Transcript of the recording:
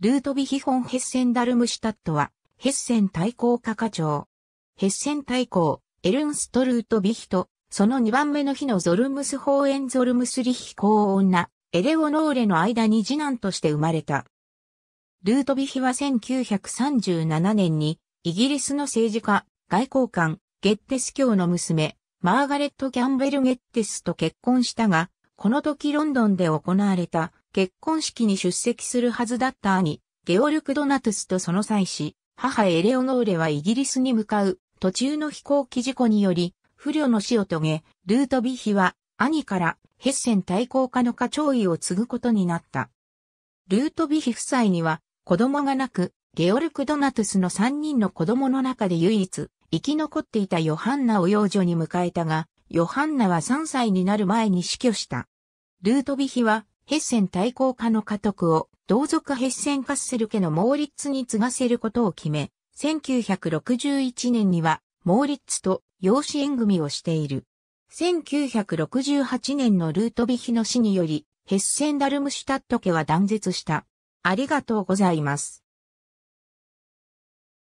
ルートビヒホンヘッセンダルムシュタットは、ヘッセン大公課課長。ヘッセン大公、エルンストルートビヒと、その2番目の日のゾルムスホーエンゾルムスリヒ公女、エレオノーレの間に次男として生まれた。ルートビヒは1937年に、イギリスの政治家、外交官、ゲッテス教の娘、マーガレット・キャンベル・ゲッテスと結婚したが、この時ロンドンで行われた結婚式に出席するはずだった兄、ゲオルク・ドナトゥスとその妻子、母エレオノーレはイギリスに向かう途中の飛行機事故により、不慮の死を遂げ、ルートビヒは兄からヘッセン対抗家の家長位を継ぐことになった。ルートビヒ夫妻には子供がなく、ゲオルク・ドナトゥスの3人の子供の中で唯一、生き残っていたヨハンナを幼女に迎えたが、ヨハンナは3歳になる前に死去した。ルートビヒはヘッセン対抗家の家督を同族ヘッセンカッセル家のモーリッツに継がせることを決め、1961年にはモーリッツと養子縁組をしている。1968年のルートビヒの死により、ヘッセンダルムシュタット家は断絶した。ありがとうございます。